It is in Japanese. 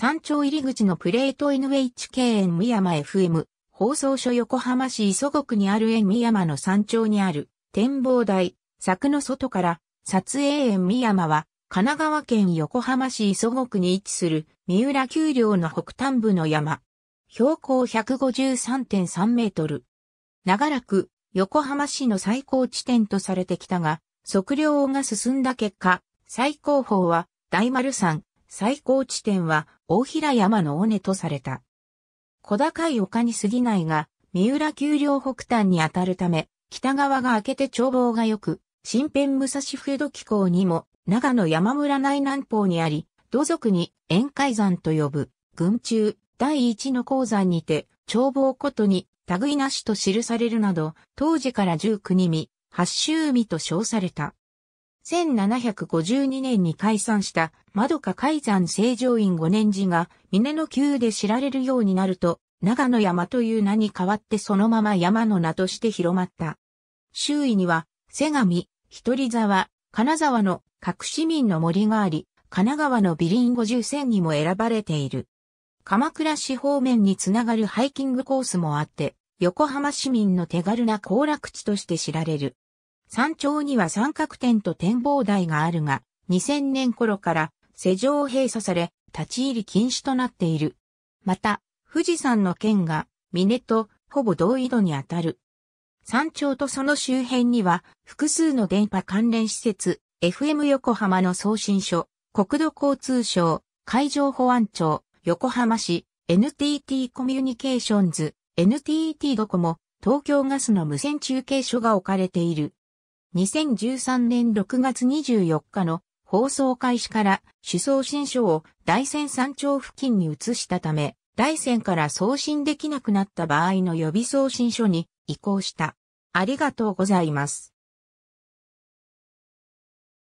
山頂入り口のプレート NHK 園円山 FM 放送所横浜市磯子区にある円山の山頂にある展望台、柵の外から撮影園山は神奈川県横浜市磯子区に位置する三浦丘陵の北端部の山。標高153.3メートル。長らく横浜市の最高地点とされてきたが、測量が進んだ結果、最高峰は大丸山、最高地点は大平山の尾根とされた。小高い丘に過ぎないが、三浦丘陵北端に当たるため、北側が明けて眺望が良く、新編武蔵笛戸気候にも、長野山村内南方にあり、土族に宴海山と呼ぶ、群中第一の鉱山にて、眺望ことに、類なしと記されるなど、当時から十九二味、八周海と称された。1752年に解散した、どか海山成城院5年寺が、峰の宮で知られるようになると、長野山という名に変わってそのまま山の名として広まった。周囲には、瀬上、一人沢、金沢の各市民の森があり、神奈川の美林五十選にも選ばれている。鎌倉市方面につながるハイキングコースもあって、横浜市民の手軽な行楽地として知られる。山頂には三角点と展望台があるが、2000年頃から施錠閉鎖され、立ち入り禁止となっている。また、富士山の県が、峰とほぼ同緯度にあたる。山頂とその周辺には、複数の電波関連施設、FM 横浜の送信所、国土交通省、海上保安庁、横浜市、NTT コミュニケーションズ、NTT ドコモ、東京ガスの無線中継所が置かれている。2013年6月24日の放送開始から主送信書を大仙山頂付近に移したため、大仙から送信できなくなった場合の予備送信書に移行した。ありがとうございます。